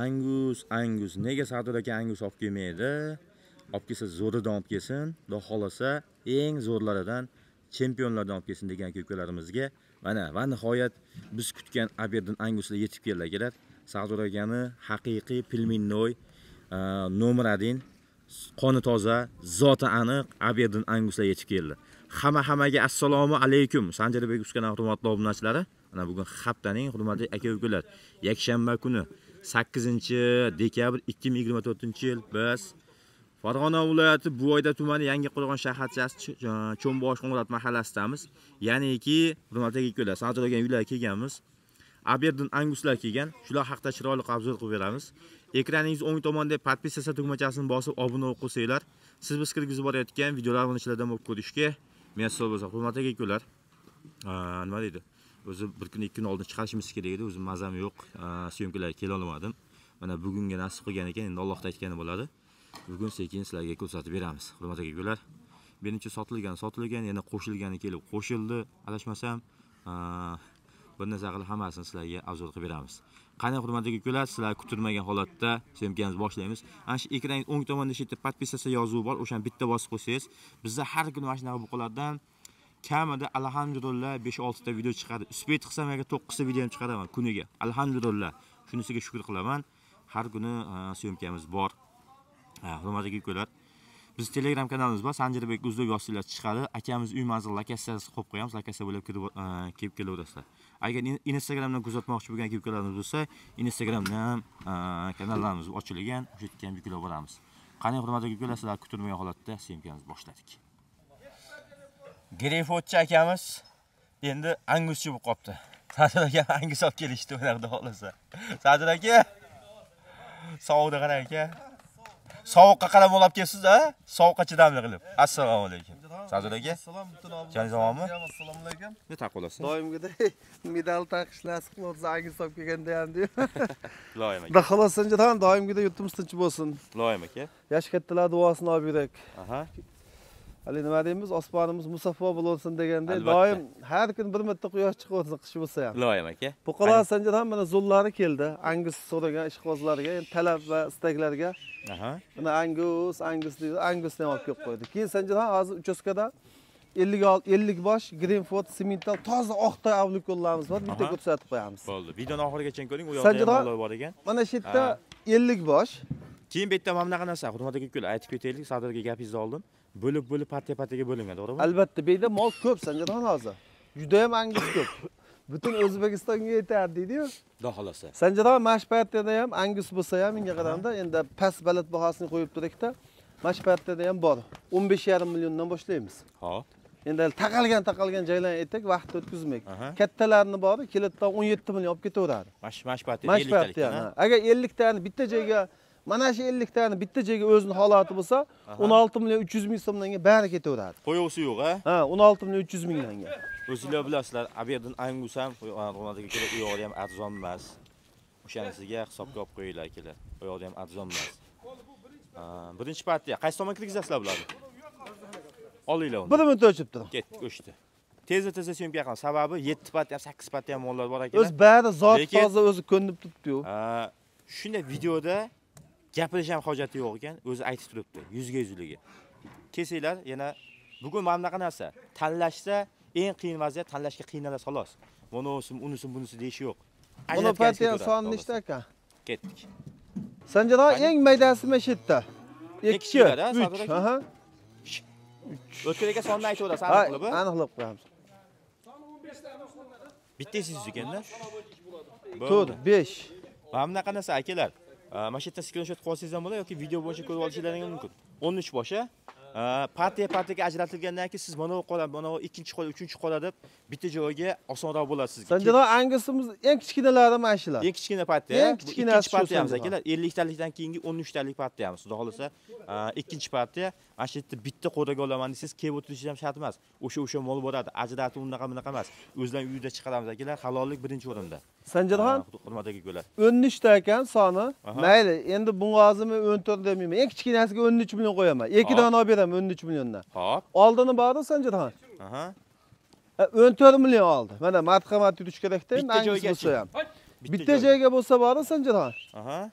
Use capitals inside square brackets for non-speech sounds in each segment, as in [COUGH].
angus angus nega sardor aka angus olib kelmaydi olib kelsa zo'ridan olib kelsin xudo xohlasa eng zo'rlaridan chempionlardan olib kelsin degan aka mana va nihoyat biz kutgan aberdin anguslar yetib keldilar sardor akani haqiqiy pilminnoy e, nomer один qoni toza zoti aniq aberdin anguslar yetib keldi hamma hammaga assalomu alaykum sanjarbek uskanov hurmatli obunachilari mana bugun haftaning hurmatli aka ukalar yakshanba kuni sakkizinchi dekabr ikki ming yigirma to'rtinchi yil biz farg'ona viloyati buvoyda tumani yangi qo'rg'on shaharchasi cho'mbosh qo'ng'irot mahallasidamiz ya'niki hurmatli ikkala sanatogan uylar kelganmiz aberdin anguslar kelgan shular haqida chiroyli obzor qilib beramiz ekraningiz o'ng tomonda подписаться tugmachasini bosib obuna bo'lib qo'ysanglar siz biz kirgizib borayotgan videolarimizni ichlardan bo'lib ko'rishga men sizlar bo'lsa hurmatli ikkala nima deydi o'zi bir kun ikki kun oldin chiqarishimiz kerak edi o'zi mazam yo'q syomkalarga kela olmadim mana bugunga nasib qilgan ekan endi allohni aytgani bo'ladi bugun sekin sizlarga ko'rsatib beramiz hurmatli akalar menimcha sotilgan sotilgan yana qo'shilgani kelib qo'shildi adashmasam bir narsa qilib hammasini sizlarga obzor qilib beramiz qani hurmatli ukalar sizlar kutilmagan holatda syomkamizni boshlaymiz ana shu ekranning o'ng tomonida shu yerda подписаться yozuvi bor o'shani bitta bosib qo'ysangiz bizda har kuni mana shunaqa buqalardan kamida alhamdulillah 5-6 ta video chiqadi uspet qilsam agar 9 ta video ham chiqaraman kuniga alhamdulillah shunisiga shukr qilaman har kuni e, syomkamiz bor hurmatli ukalar biz telegram kanalimiz bor sanjirbek uzluq yozsanglar chiqadi akamiz uy manzil lokatsiyasi qo'yib qo'yamiz lokatsiya bo'ylab kirib e, kelib kelaverasizlar agar instagramdan kuzatmoqchi bo'lgan aka bo'lsa instagramdan e, kanallarimiz ochilgan o'sha yerga ham yuklab boramiz qani hurmatli ukalar sizlar kutilmagan holatda syomkamizni boshladik greyfotchi akamiz endi anguschi bo'lib qolibdi sadir aka angus olib kelishdi o'ynaqda xohlasa sadir aka sovuqda qarang aka sovuqqa qarab olib kelibsiz a sovuqqa chidamli qilib assalomu alaykum sadir aka assalom butun joningiz omonmi assalomu alaykum ne taqib olasiz doimgidek [LAUGHS] medal taqishni nasib qilsa angus olib kelganda ham deb ilohim [LAUGHS] aka xudo xohlasa jonjon yurtimiz tinch bo'lsin ilohim aka yoshi kattalar duosini olib yurak aha haligi nima deymiz osmonimiz musaffo bo'lsin deganday doim har kuni bir marta quyosh chiqaversin qish bo'lsa ham loyim aka buqalo sanjar ham mana zo'llari keldi angus so'ragan ishqibozlarga talab va istaklarga mana angus angus deydi angusni ham olib kelib qo'ydi keyin sanjarxon hozir uchastkada ellik olti ellik bosh grinford semental toza oqda avlikollarimiz bor bitta ko'rsatib qo'yamiz bo'ldi videoni oxirigacha ko'ring u yoqda ham bor ekan mana shu yerda ellik bosh keyin bu yerda mana bunaqa narsa hurmatli aka aytib ketaylik sadirga gapingizni oldim bo'lib bo'lib partiya partiyaga bo'lingan to'g'rimi albatta bu yerda mol ko'p sanjarxon ozir judayam angliz ko'p butun o'zbekistonga yetardi deydiyu xudo xohlasa sanjarxon mana shu partiyada ham angus bo'lsa ham menga qaraganda endi past baland bahosini qo'yib turadikda mana shu partiyada ham bor o'n besh yarim milliondan boshlaymiz ho'p endi taqalgan taqalgan joylarni aytak vaqtni o'tkazmak kattalarni bori keladida o'n yetti million olib ketaveradi mana shu mana shu partiya mana shu partiya agar elliktani bitta joyga mana shu elliktani bitta joyga o'zini holati bo'lsa o'n olti million uch yuz ming so'mdanga bari ketaveradi qo'yuvsi yo'q a ha o'n olti million uch yuz minglarga o'zinglar bilasizlar abiyaddin angus ham ko'ra kelib u yoqda ham arzon emas o'shani sizga hisobga olib qo'yinglar kelar u yoqda ham arzon emas birinchi partiya qaysi tomonga kirgizasizlar bularni olinglar uni bir minutda o'chib turing ketdi o'chdi tezda tezda syomka qilaman sababi yetti partiya ham sakkiz partiya ham mollar bor ekan o'zi bari zot toza o'zi ko'rinib Ha, shunday videoda gapirish ham hojati yo'q ekan o'zi aytib turibdi yuzga yuzligi kelsanglar yana bugun mana bunaqa narsa tanlashda eng qiyin vaziyat tanlashga qiynalasiz xolos bunisimi unisi bunisi deyish yo'q patiya soni nechta ekan ketdik aka eng maydasi mana shu yerda ikki uch o'tkir aka sonni aytib aytaverasiz aniqlab aniqlab qo'yamiz bittasi yuz ekanda to'rt besh mana bunaqa narsa akalar mana shu yerda skrinshot qilib olsangiz ham bo'ladi yoki video bo'yicha ko'rib olishingiz mumkin o'n uch bosh a partiya partiyaga ajratilgandan keyin siz mana bu qoladi mana bu ikkinchi qoladi uchinchi qoladi deb bitta joyga osonroq bo'ladi sizga sanjarov angisimiz eng kichkinalari mana shular eng kichkina partiya eng kichkina shu partiyamiz akalar elliktalikdan keyingi o'n uchtalik partiyamiz xudo xohlasa ikkinchi partiya mana shu yerda bitta qo'raga olaman desangiz kelib o'tirishingiz ham shart emas o'sha o'sha mol bo'ladi ajratib unaqa bunaqa emas o'zlarini uyida chiqaramiz akalar halollik birinchi o'rinda sanjarxon hurmatli akalar o'n uchta ekan soni mayli endi bunga hozir men o'n to'rt demayman eng kichkinasiga o'n uch million qo'yaman dona olib beraman adam ön 3 milyondan. Hop. Aldığını bağda sence daha. Aha. E, ön 4 milyon aldı. Mana matka matı düş gerek değil. Bitti joy geçeyim. Bitti joy ge bolsa bağda sence daha. Aha.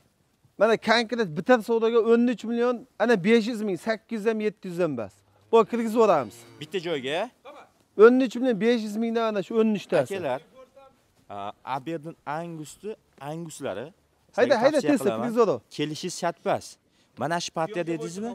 Mana konkret bitter savdoga 13 milyon ana 500 bin 800 ham, 700 ham bas. Bu kirgizib yuboramiz. Bitta joyga. Tamam. üç milyon 500 bin mingdan ana shu 13tasi. Akalar. Aberdin Angus'tu, Angus'ları. Hayda hayda tez tez Kelişi şart bas. mana shu partiya dedingizmi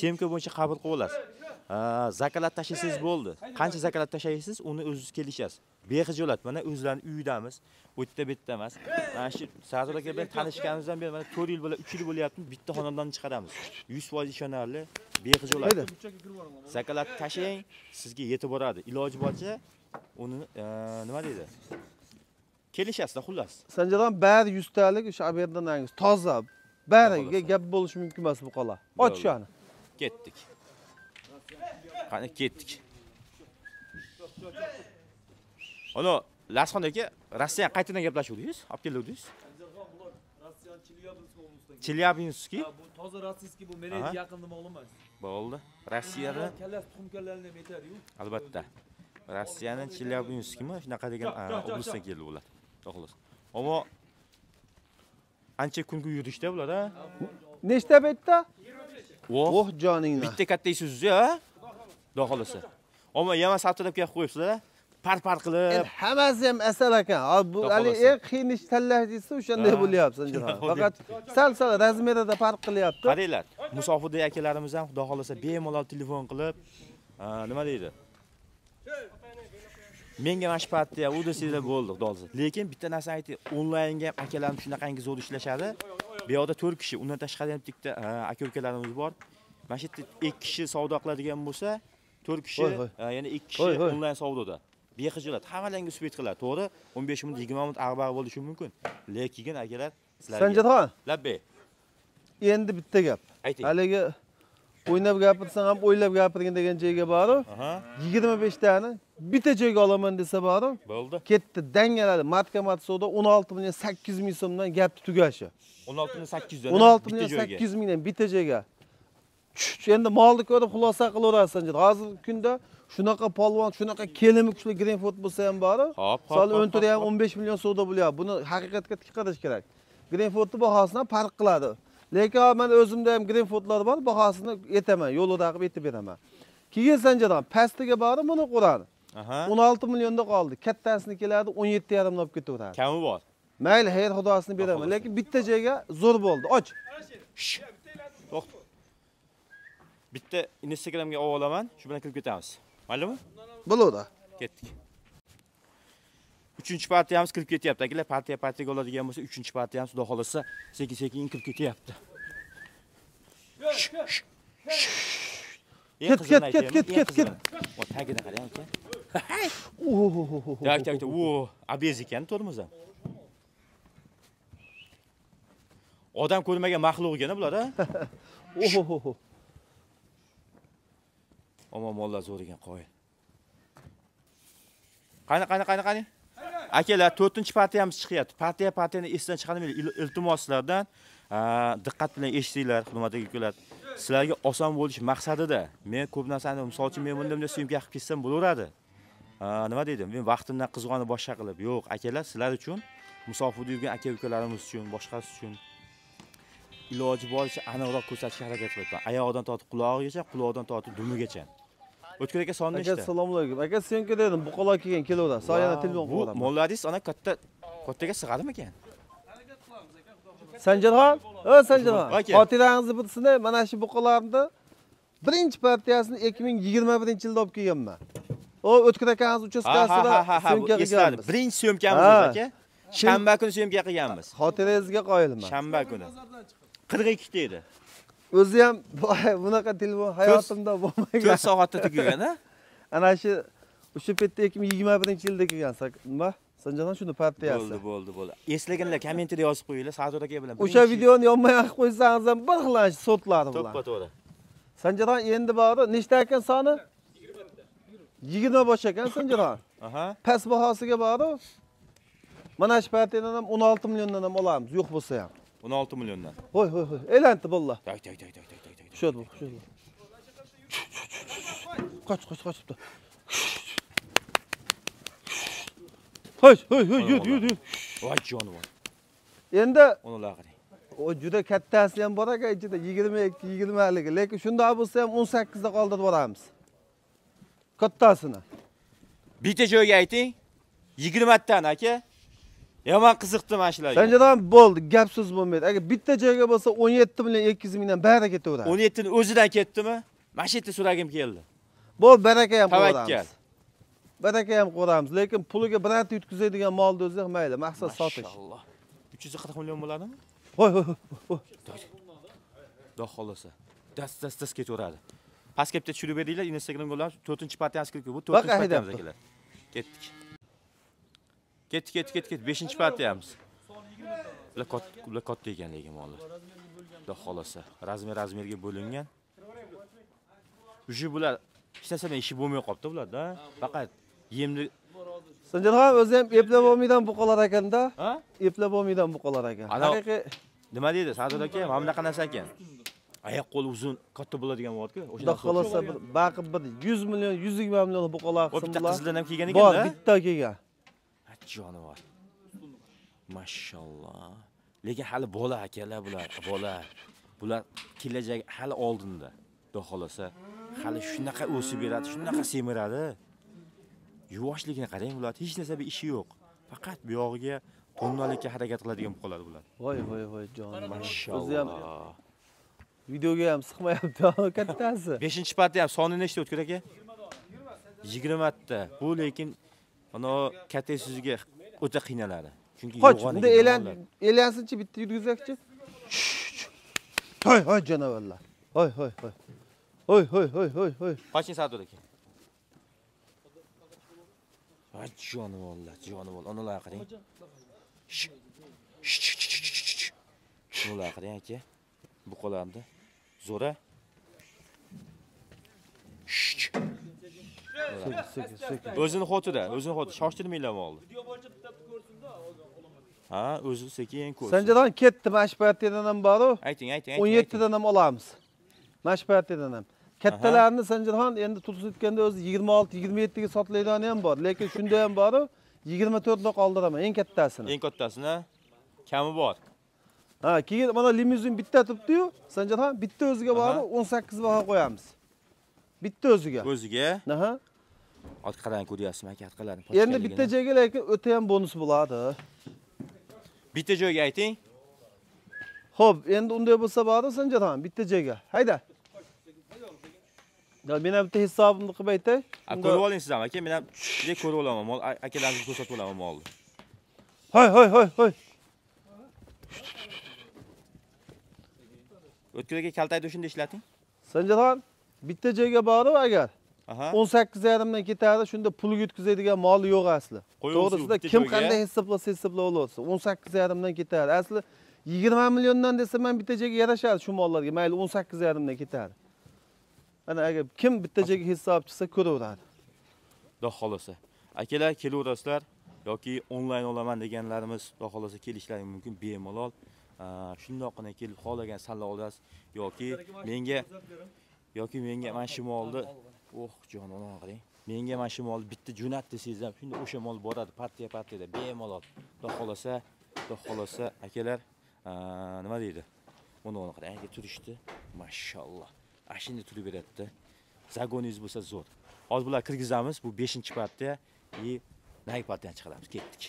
semka bo'yicha qabul qilib olasiz zakalat tashlasangiz bo'ldi qancha zakalat tashlaysiz uni o'zingiz kelishasiz bexijolat mana o'zlarini uyidamiz bu yerda bu yerda emas mana shu sardor aka bilan tanishganimizdan beri mana to'rt yil bo'lyapti uch yil bo'lyapti bitta xonadonni chiqaramiz yuz foiz ishonarli bexijolat zakalatni tashlang sizga yetib boradi iloji boricha uni e, nima deydi kelishasizda xullas sanjadon bari yuztalik o'sha bu toza bari gap bo'lishi mumkin emas bu qola och shuni ketdik qani ketdik ana lasxon aka rossiyani qaytadan gaplashuvdingiz olib keluvdingiz chelyabinskiy bu toza rossiyskiy bu meni yaqinda ma'lummas bo'ldi rossiyada kallasi tuxum kallalarini ham aytadiyu albatta Rossiyaning chelyabinskimi shunaqa degan oblastdan keldi ular xolos ammo ancha kungi yurishda bular a nechta bitta voh joningni bitta katta isuzu a xudo xohlasa omma yama savtolab qo'yib qo'yibsizlar par par qilib hammasi ham asal ekan bu hali eng qiyin ish tanladingizsa o'shanday bo'lyapti sanjarxon faqat sal sal razmerida farq qilyapti qaranglar musofirdagi akalarimiz ham xudo xohlasa bemalol telefon qilib nima deydi menga mana shu paytda ham udcda bo'ldi xudo lekin bitta narsa aytay onlaynga ham akalarim shunaqangi zo'r ishlashadi bu yerda 4 kishi undan tashqari ham bitta aka ukalarimiz bor mana shu yerda 2 kishi savdo qiladigan bo'lsa 4 kishi ya'ni 2 kishi onlayn savdoda bexijolat hammalarga subyekt qiladi to'g'ri 15 minut 20 minut arbag' bo'lishi mumkin lekin akalar sizlarga sanjatxon labbay endi bitta gap haligi o'ynab gapirsam ham o'ylab gapirgin degan joyga boru yigirma beshtani bitta joyga olaman desa boru bo'ldi ketdi dangaladi matka matsovda o'n olti million sakkiz yuz ming so'mdan gapni tugashi o'n olti million sakkiz yuzdan o'n olti million sakkiz yuz mingdan bitta joyga endi molni ko'rib xulosa qilaverasan deydi hozirgi kunda shunaqa polvon shunaqa kelimi kuchli grenford bo'lsa ham bor hop misol o'n ham o'n besh million suvda bo'lyapti buni haqiqatga tik qarash kerak grenfordni bahosidan farq qiladi lekin man o'zimda ham grinfotlar bor bahosini aytaman yo'lida qilib aytib beraman keyin sanjadan pastiga borib buni quradi o'n olti millionda qoldi kattasini keladi o'n yetti yarimni olib ketaveradi kami bor mayli xayr xudosini beraman lekin bitta joyga zo'r bo'ldi och to'xta bitta instagramga olib olaman shu bilan kirib ketamiz maylimi bo'ladi ketdik uchinchi partiya ham kirib ketyapti akalar partiya partiyaga oladigan bo'lsa uchinchi partiya ham xudo xohlasa sekin sekin kirib ketyapti ket ket ket ket ket ket tagidan qarang aka tak tak tak o obez ekan tormoz ham odam ko'rmagan maxluqgina bular a [LAUGHS] omon mollar zo'r ekan qoyil qani qani qani qani akalar to'rtinchi partiyamiz chiqyapti partiya partiyani esdan chiqarmanglar iltimos sizlardan diqqat bilan eshitinglar hurmatli ukalar sizlarga oson bo'lish maqsadida men ko'p narsani misol uchun men bunda bunday syomka qilib ketsam bo'laveradi nima dedim? men vaqtimdan qizg'onib boshqa qilib yo'q akalar sizlar uchun musofirda yurgan aka ukalarimiz uchun boshqasi uchun iloji boricha aniqroq ko'rsatishga harakat qilyapman oyog'idan tortib qulog'igacha quloqdan tortib dumigacha o'tkir aka sonni eshitdi aka assalomu alaykum aka syomka dedim buqalov kelgan kelaveradi sal yana telefon qilib bu molladingiz ana katta kattaga sig'adimikan sanjarxon o sanjarxon xotirangizni birsini mana shu buqalarni birinchi partiyasini ikki ming yigirma birinchi yilda olib kelganman o o'tkir akamiz uchastkasida syomka qilganmiz birinchi syomkamiz aka shanba kuni syomka qilganmiz xotirangizga qoyilman shanba kuni qirq ikkita edi o'zi ham [LAUGHS] bunaqa telefon hayotimda bo'lmagan to'rt soatda tugagan [LAUGHS] ana shu o'sha paytda ikki ming yigirma birinchi yilda kirgan nima sanjarxon shuni partiyasi bo'ldi bo'ldi bo'ldi eslaganlar kommentariy yozib qo'yinglar sardor aka bilan o'sha videoni yonma qilib qo'ysangiz ham bir xil sotlari bilan to'ppa to'g'ri sanjarxon endi bori nechta ekan soni yigirmata yigirma bosh ekan sanjarxon [LAUGHS] past bahosiga boru mana shu partiyadan ham o'n olti milliondan ham olamiz yo'q bo'lsa ham 16 milliondan. Qo'y, qo'y, qo'y. Elanti bolla. Tak, tak, tak, tak, tak, tak. Tushadi bu, tushadi. Qoch, qoch, qochibdi. Hoy, hoy, hoy, yur, yur, yur. Voy var. Endi Onu laqiri. O juda kattasi ham bor aka, ichida 22, 20ligi, lekin shundoq bo'lsa ham 18 da qoldirib boramiz. Kattasini. Bitta joyga ayting. 20 dan aka. Yomon qiziqdi mana shularga. Sanjadan bo'ldi, gap so'z bo'lmaydi. Agar bitta joyga bo'lsa 17 million 200 mingdan bari ketaveradi. 17 ni o'zidan ketdimi? Mana shu yerda so'ragim keldi. Bo'l, baraka ham qo'yamiz. Baraka ham qo'yamiz, lekin puliga brant yutkazadigan molni o'zi mayli, maqsad sotish. Alloh. 340 million bo'ladimi? Voy, voy, voy. Xudo xolasa. Das das das ketaveradi. Pastga bitta tushirib beringlar, Instagramga bo'lar, 4-partiya askirlik bu 4-partiya keladi. Ketdik. ketdi ketdi ketdi ketdi 5-chi partiyamiz ular katta ular katta ekan lekin mollar xudo xohlasa razmer razmerga bo'lingan уже bular hech narsadan ishi bo'lmay qolibdi bularda faqat yemni sanjarxon o'zi ham eplab olmaydan bu qolar ekanda eplab olmaydan bu qolar ekan haqiqiy nima deydi sardor aka mana bunaqa narsa ekan oyoq qo'l uzun katta bo'ladigan bo'ladiku xudo xohlasa bir baqib bir yuz million yuz yigirma million buqalar qilsin bitta qizlardan ham kelgan ekanda bor bitta kelgan jonivor mashalloh lekin hali bola akalar bular bola bular kelajak hali oldinda xudo xohlasa hali shunaqa o'sib beradi shunaqa semiradi yuvoshligini qarang bularni hech narsa bir ishi yo'q faqat bu yog'iga donnalikka harakat qiladigan bo'lib qoladi bular voy voy voy jon mashalloh ham videoga ham sig'mayapti [LAUGHS] kattasi beshinchi partiya ham soni nechta o'tkir aka yigirmata bu lekin ana katta suziga o'ta qiynaladi chunki qoch bunda elan elansinchi bitta yurgizakchi hoy hoy jonivorlar hoy hoy hoy hoy hoy hoy hoy hoy qachon soat aka jonivorlar jonivorlar analarga qarang bunalarga qiring aka buqalarni zo'ra o'zini xotida o'zini xotida shoshtirmanglar oldi video bo'yicha bitta ko'rsinda ha o'zi sekin ko'rsin sanjadon ketdi mana shu payerdadan ham boru ayting ayting o'n yettidan ham olamiz mana shu payerdadan ham kattalarni sanjadxon endi to'g'risini aytganda o'zi yigirma olti yigirma yettiga sotiladigani ham bor lekin shunda ham boru yigirma to'rtda qoldiraman eng kattasini eng kattasini kami bor ha keyin mana limuzin bitta turibdiyu sanjarxon bitta o'ziga boru o'n sakkiz baho qo'yamiz bitta o'ziga o'ziga aha orqa qadam ko'ryapsizmi aka qadam endi bitta joyga lekin o'ta ham bonus bo'ladi bitta joyga ayting Xo'p, endi unday bo'lsa bormi sanjar ham bitta joyga hayda men ham bitta hisobimni qilib aytay ko'rib oling siz ham aka men ham shunday ko'rib olaman mol akalarimizga ko'rsatib olaman molni hoy hoy hoy hoy o'tkir aka kaltakni shunday ishlating sanjarxon bitta joyga borib agar o'n sakkiz yarimdan ketadi shunda pul yutkazadigan mol yo'q asli to'g'risida kim qanday hisoblasa hisoblabolaversin o'n sakkiz yarimdan ketadi asli yigirma milliondan desa man bitta joyga yarashadi shu mollarga mayli o'n sakkiz yarimdan ketadi mana agar kim bitta joyga hisob chiqsa ko'raveradi xudo xohlasa akalar kelaverasizlar yoki onlayn olaman deganlarimiz xudo xohlasa kelishlari mumkin bemalol shundoqqina kelib xohlagan tanlov olasiz yoki menga yoki menga mana shu molni oh jonon qiling menga mana shu molni bitta jo'nat desangiz ham shunda o'sha mol boradi partiya partiyada bemalol xudo xohlasa xudo xohlasa akalar nima deydi uni qiling aka turishdi mashaalloh ana shunday turaveradida zagoningiz bo'lsa zo'r hozir bular kirgizamiz bu beshinchi partiya и nagi partiyani chiqaramiz ketdik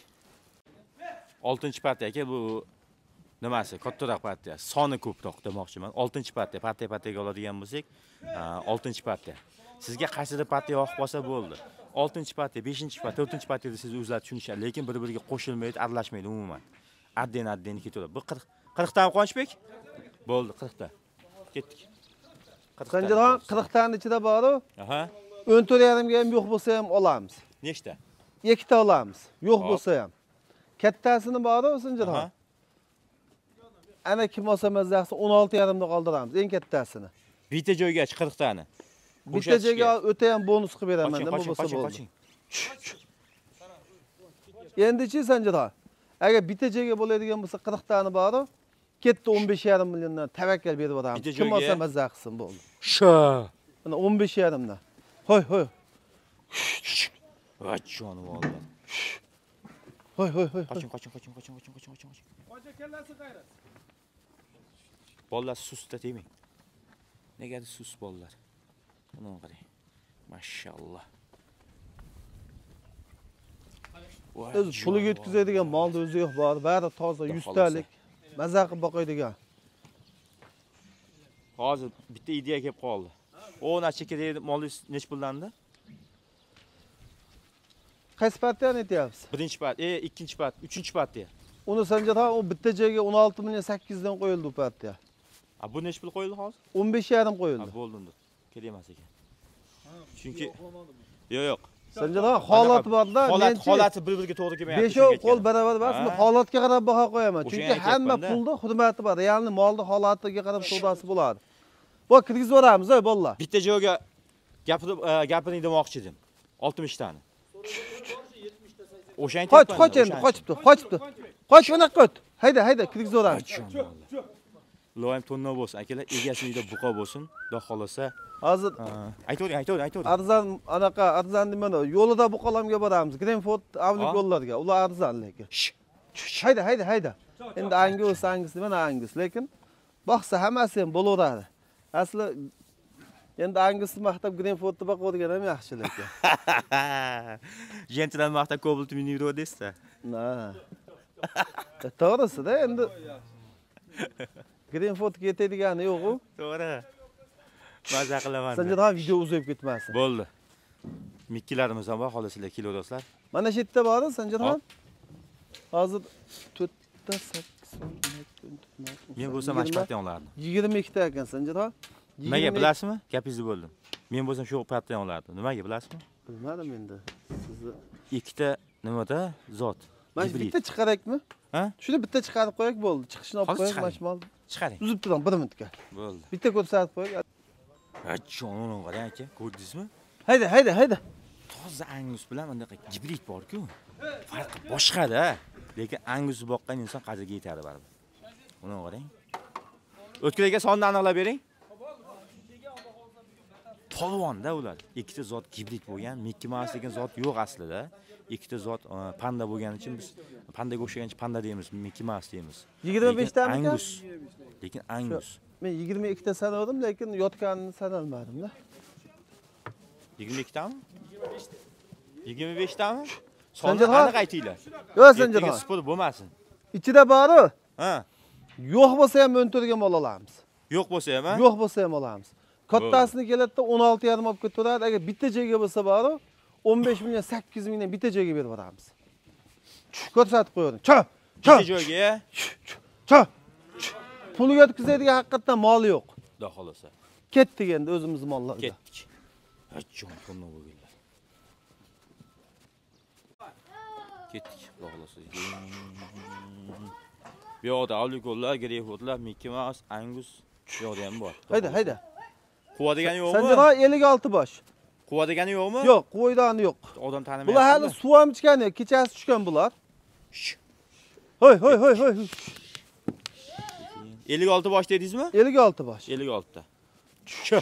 oltinchi partiya aka bu nimasi kattaroq partiya soni ko'proq demoqchiman oltinchi partiya partiya partiyaga oladigan bo'lsak oltinchi partiya sizga qaysidir partiya yoqib qolsa bo'ldi oltinchi partiya beshinchi partiya to'rtinchi partiyada siz o'zlar tushunishadi lekin bir biriga qo'shilmaydi aralashmaydi umuman adden adden ketaveradi bu qirq qirqtami qonishbek bo'ldi qirqta ketdik 40 qirqtani ichida boru aha o'n to'rt yarimga ham yo'q bo'lsa ham olamiz nechta ikkita olamiz yo'q bo'lsa ham kattasini boru sanjarxon ana kim olsa mazasi o'n olti yarimni qoldiramiz eng kattasini bitta joygachi qirqtani bitta joyga o'ta ham bonus qilib beraman nima bo'lsa bo'ldi endichi sanjida agar bitta joyga bo'ladigan bo'lsa qirqtani boru ketdi o'n besh yarim milliondan tavakkal berib yuboramiz kim olsa mazza qilsin bo'ldi sha mana o'n besh yarimdan hoy hoy va bo'ldi. hoy hoy hoy qoching qoching qoching qoching qoching qoching qoching qoching kallasi qayrat bolalar susda tegmang negadir sus bolalar Bundan qarang. Mashallah. Biz puliga yetkazadigan mal o'zi yo'q bor, bari toza 100 talik maza qilib boqadigan. Hozir bitta ideya kelib qoldi. O nachikadagi mol nech pullandi? Qaysi partiyani aytyapsiz? Birinchi part, e, ikkinchi part, uchinchi partiya. Uni sanjat ham u bitta joyga 16 million 8 dan qo'yildi u partiya. A bu nech pul qo'yildi hozir? 15 yarim qo'yildi. Ha, bo'ldi kerak ekan chunki yo'q yo'q sanjala holat borda holat holati bir biriga to'g'ri kelmayapti beshov qo'l barobar emasmi holatga qarab baho qo'yaman chunki hamma pulda hurmati bor realni molni holatiga qarab savdosi bo'ladi bu kirgizib yuboramiz bolalar bitta joyga gapirib e, gapiring demoqchi edim oltmishtani o'shani qoch qoch endi qochibdi qochibdi qoch unaqa o't hayda hayda kirgizib yuboramiz loyim tonna bo'lsin akalar egasi uyda buqa bo'lsin xudo xohlasa hozir aytavering aytavering aytavering arzan anaqa arzan nimani yo'lida buqalamga boramiz grenford avlik yo'llarga ular arzan lekin hayda hayda hayda endi angi o'zi angisi mana angisi lekin boqsa hammasi ham bo'laveradi asli endi angisni maqtab grenfordni boqavergan ham yaxshi lekin jentilani [LAUGHS] maqtab kobalt mini yuraver deysizda e, to'g'risida endi grinfotga yo'q-ku. to'g'ri maza qilaman sanjat ham video uzayib ketmasin bo'ldi mikkilarimiz ham bor xohlasanglar kelo do'stlar mana shu yerda bor sanjat ham hozir ta 8 men bo'lsam mana shu patayonlarni yigirma ikkita ekan sanjat ham nimaga bilasizmi gapingizni bo'ldim men bo'lsam shu patayonlarni nimaga bilasizmi bilmadim endi sizni ikkita nimada zot mana bitta chiqarakmi ha shuni bitta chiqarib qo'yak bo'ldi Chiqishni olib qo'yak mana chiqaring uzib turing bir minutga bo'ldi bitta ko'rsatib qo'y jonini qarang aka ko'rdingizmi hayda hayda hayda toza angus bilan bunaqa gibrid borku farqi boshqada lekin angusni boqqan inson qadriga yetadi baribir buni qarang o'tkir aka sonni aniqlab bering polvonda ular ikkita zot gibrid bo'lgan mikki maus degan zot yo'q aslida ikkita zot e, panda bo'lgani uchun biz pandaga o'xshagan uchun panda deymiz mikki maus deymiz yigirma beshtami angus lekin angus men yigirma ikkita sanadim lekin yotganini sanalmadimda yigirma ikkitami yigirma beshtami sonni aniq aytinglar yo'q sanjarxon spor bo'lmasin ichida boru ha yo'q bo'lsa ham o'ntirgan olamiz yo'q bo'lsa ham yo'q bo'lsa ham olamiz kattasini keladida o'n olti yarim olib 15 agar bitta joyga bo'lsa boru o'n besh million sakkiz mingdan bitta joyga berib yuboramiz ko'rsatib qo'yaverdim cho cho bitta joyga cho pulni yotkazadigan haqiqatdan mol yo'q xudo xohlasa ketdik endi o'zimizni mollarga ketdik jon bo'lganlar ketdik xudo xohlasa bu kollar, gireyi greyfurtlar Mickey Mouse, angus Yok yoqda ham bor hayda hayda Quva degani yo'qmi? Sanjiro 56 bosh. Quva degani yo'qmi? Yo'q, qo'ydani yo'q. Odam tanimaydi. Bular hali suv ham ichgani, kechasi tushgan bular. Hoy, hoy, hoy, hoy. 56 bosh dedingizmi? 56 bosh. 56 ta.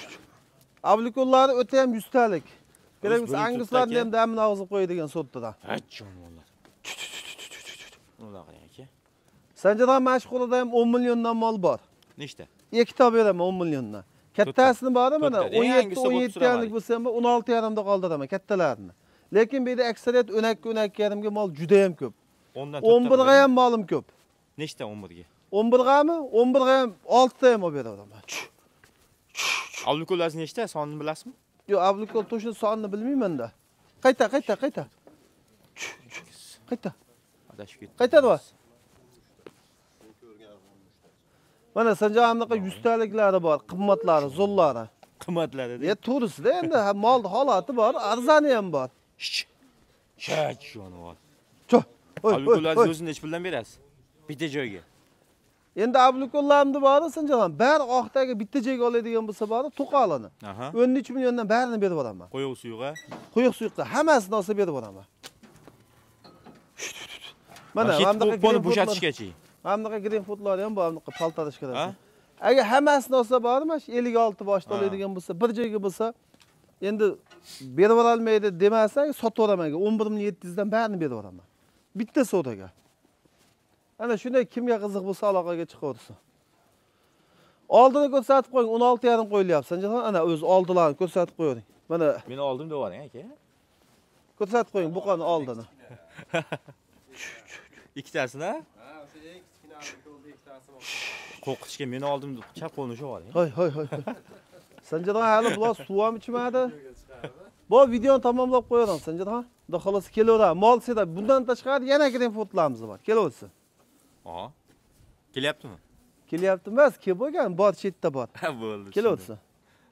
Ablikullar o'ta ham 100 talik. Kerak bo'lsa anglislarni ham damini og'zib qo'y degan sotdidan. Achjon vallar. Unaqa qarang aka. Sanjiro mashhurida ham 10 milliondan mol bor. Nechta? 2 ta beraman 10 milliondan. kattasini bormi mana o'n yetti o'n yetti yarimlik bo'lsa ham o'n olti yarimda qoldiraman kattalarini lekin bu yerda aksariyat o'n ikki o'n ikki yarimga mol juda judayam ko'p o'n birga ham molim ko'p nechta o'n birga o'n birgami o'n birga ham oltita ham olib beraveraman ablukulasi nechta sonini bilasizmi yo'q ablikol точно sonini bilmaymanda qayta qayta qayta qayta adashib ketdi qaytadi Ben de sence var, değil. Ya turist mal halatı mana sanjag'imnaqa yuztaliklari bor qimmatlari zo'llari qimmatlari e to'g'risida endi molni bu bor arzani ham bor shak jonivor choh abdullazni bu nechi puldan berasiz bitta joyga endi abdukullamni bori sanjag'im bu oxirgi bitta joyga oladigan bo'lsa bori to'qolini o'n nechi milliondan barini berib yuboraman quyuq suyuqqa quyuq suyuqqa hammasini olsa berib yuboraman mana bunaqa bunaqa bo'shatishgacha Mana bunaqa green foodlari ham bor, bunaqa paltarishkalar. Agar hammasini olsa bormi, 56 boshda oladigan bo'lsa, bir joyga bo'lsa, endi berib olmaydi demasang, sotib olaman. 11700 dan barini berib olaman. Bitta savdoga. Ana shunday kimga qiziq bo'lsa, aloqaga chiqaversin. Oldini ko'rsatib qo'ying, 16 yarim qo'yilyapti. Sanjarxon ana o'z oldilarini ko'rsatib qo'yavering. Mana meni oldim devoring aka. Ko'rsatib qo'ying buqani oldini. [LAUGHS] Ikkitasini? Ha, o'sha ikkita. qo'rqitishga meni oldimda chap qo'lini ushlab oling hoy hoy hoy sanjadxon hali bular suv ham ichmadi bo videoni tamomlab qo'yaveramiz sanjadxon xudo xohlasa kelaveradi mol seda bundan tashqari yana kelgan fotolarimiz bor kelaversin o kelyaptimi kelyapti emas kelib bo'lgan bor chetda bor [LAUGHS] bo'ldi kelaversin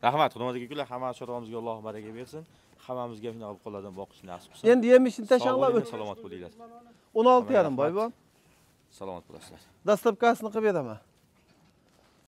rahmat xudoga kunlar hamma shoirlarimizga alloh baraka bersin hammamizga shunaqa qo'llardan boqish nasib qilsin endi yemishni tashlab salomat bo'linglar o'n olti yarim boybon سلامت بودی استاد. دست بکاس نکبیدم.